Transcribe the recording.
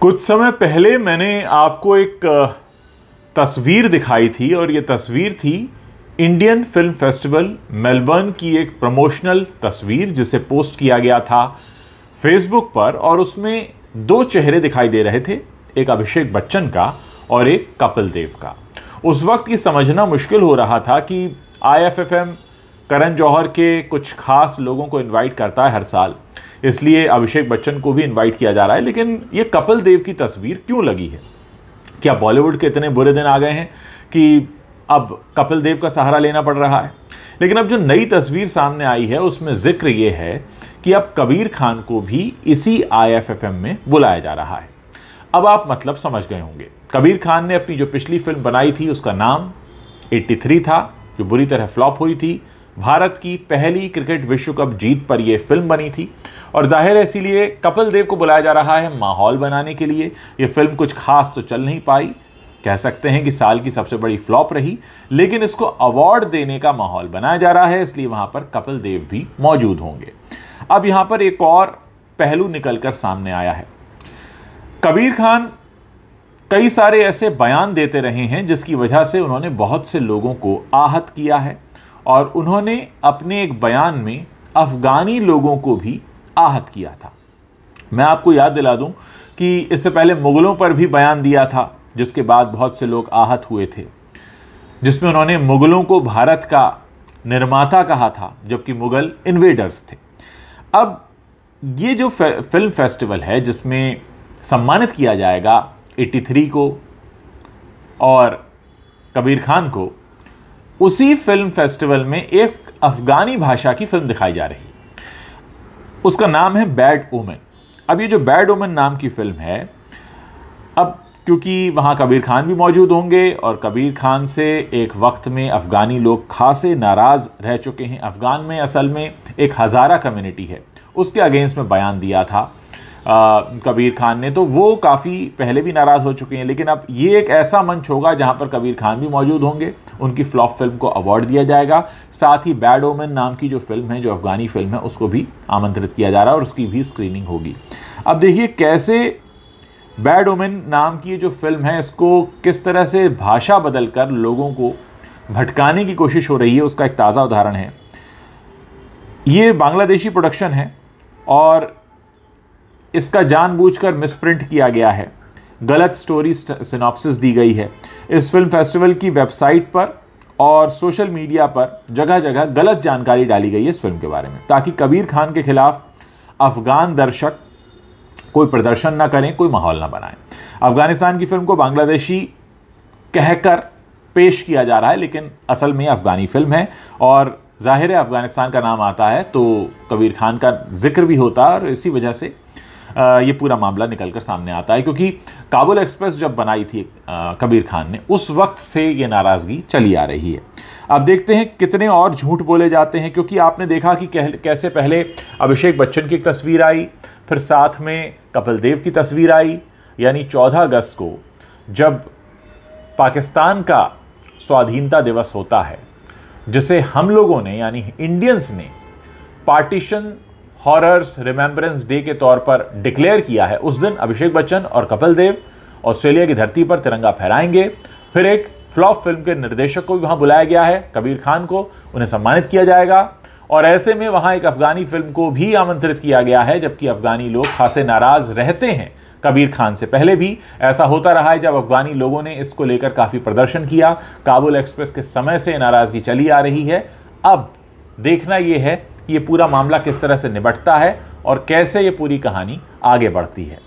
कुछ समय पहले मैंने आपको एक तस्वीर दिखाई थी और ये तस्वीर थी इंडियन फिल्म फेस्टिवल मेलबर्न की एक प्रमोशनल तस्वीर जिसे पोस्ट किया गया था फेसबुक पर और उसमें दो चेहरे दिखाई दे रहे थे एक अभिषेक बच्चन का और एक कपिल देव का उस वक्त ये समझना मुश्किल हो रहा था कि I F F M Karan Johar के कुछ खास लोगों को इनवाइट करता है हर साल इसलिए अभिषेक बच्चन को भी इन्वाइट किया जा रहा है लेकिन ये कपिल देव की तस्वीर क्यों लगी है क्या बॉलीवुड के इतने बुरे दिन आ गए हैं कि अब कपिल देव का सहारा लेना पड़ रहा है लेकिन अब जो नई तस्वीर सामने आई है उसमें जिक्र ये है कि अब कबीर खान को भी इसी आई में बुलाया जा रहा है अब आप मतलब समझ गए होंगे कबीर खान ने अपनी जो पिछली फिल्म बनाई थी उसका नाम 83 था जो बुरी तरह फ्लॉप हुई थी भारत की पहली क्रिकेट विश्व कप जीत पर यह फिल्म बनी थी और जाहिर है इसीलिए कपिल देव को बुलाया जा रहा है माहौल बनाने के लिए यह फिल्म कुछ खास तो चल नहीं पाई कह सकते हैं कि साल की सबसे बड़ी फ्लॉप रही लेकिन इसको अवार्ड देने का माहौल बनाया जा रहा है इसलिए वहां पर कपिल देव भी मौजूद होंगे अब यहां पर एक और पहलू निकलकर सामने आया है कबीर खान कई सारे ऐसे बयान देते रहे हैं जिसकी वजह से उन्होंने बहुत से लोगों को आहत किया है और उन्होंने अपने एक बयान में अफ़गानी लोगों को भी आहत किया था मैं आपको याद दिला दूं कि इससे पहले मुग़लों पर भी बयान दिया था जिसके बाद बहुत से लोग आहत हुए थे जिसमें उन्होंने मुग़लों को भारत का निर्माता कहा था जबकि मुग़ल इन्वेडर्स थे अब ये जो फे, फिल्म फेस्टिवल है जिसमें सम्मानित किया जाएगा 83 को और कबीर खान को उसी फिल्म फेस्टिवल में एक अफ़गानी भाषा की फिल्म दिखाई जा रही उसका नाम है बैड ओमन अब ये जो बैड ओमन नाम की फिल्म है अब क्योंकि वहाँ कबीर खान भी मौजूद होंगे और कबीर खान से एक वक्त में अफ़गानी लोग खासे नाराज़ रह चुके हैं अफ़गान में असल में एक हज़ारा कम्युनिटी है उसके अगेंस्ट में बयान दिया था कबीर खान ने तो वो काफ़ी पहले भी नाराज़ हो चुके हैं लेकिन अब ये एक ऐसा मंच होगा जहाँ पर कबीर खान भी मौजूद होंगे उनकी फ्लॉप फिल्म को अवार्ड दिया जाएगा साथ ही बैड ओमन नाम की जो फिल्म है जो अफ़गानी फिल्म है उसको भी आमंत्रित किया जा रहा है और उसकी भी स्क्रीनिंग होगी अब देखिए कैसे बैड ओमन नाम की जो फिल्म है इसको किस तरह से भाषा बदल कर लोगों को भटकाने की कोशिश हो रही है उसका एक ताज़ा उदाहरण है ये बांग्लादेशी प्रोडक्शन है और इसका जानबूझकर मिसप्रिंट किया गया है गलत स्टोरी सिनॉप्सिस दी गई है इस फिल्म फेस्टिवल की वेबसाइट पर और सोशल मीडिया पर जगह जगह गलत जानकारी डाली गई है इस फिल्म के बारे में ताकि कबीर खान के खिलाफ अफगान दर्शक कोई प्रदर्शन ना करें कोई माहौल ना बनाएं अफगानिस्तान की फिल्म को बांग्लादेशी कहकर पेश किया जा रहा है लेकिन असल में अफगानी फिल्म है और जाहिर है अफगानिस्तान का नाम आता है तो कबीर खान का जिक्र भी होता है और इसी वजह से ये पूरा मामला निकल कर सामने आता है क्योंकि काबुल एक्सप्रेस जब बनाई थी कबीर खान ने उस वक्त से ये नाराज़गी चली आ रही है अब देखते हैं कितने और झूठ बोले जाते हैं क्योंकि आपने देखा कि कैसे पहले अभिषेक बच्चन की तस्वीर आई फिर साथ में कपिल देव की तस्वीर आई यानी 14 अगस्त को जब पाकिस्तान का स्वाधीनता दिवस होता है जिसे हम लोगों ने यानी इंडियंस ने पार्टीशन हॉरर्स रिमेम्बरेंस डे के तौर पर डिक्लेयर किया है उस दिन अभिषेक बच्चन और कपिल देव ऑस्ट्रेलिया की धरती पर तिरंगा फहराएंगे फिर एक फ्लॉप फिल्म के निर्देशक को भी वहाँ बुलाया गया है कबीर खान को उन्हें सम्मानित किया जाएगा और ऐसे में वहाँ एक अफगानी फिल्म को भी आमंत्रित किया गया है जबकि अफगानी लोग खासे नाराज रहते हैं कबीर खान से पहले भी ऐसा होता रहा है जब अफगानी लोगों ने इसको लेकर काफ़ी प्रदर्शन किया काबुल एक्सप्रेस के समय से नाराज़गी चली आ रही है अब देखना यह है ये पूरा मामला किस तरह से निबटता है और कैसे ये पूरी कहानी आगे बढ़ती है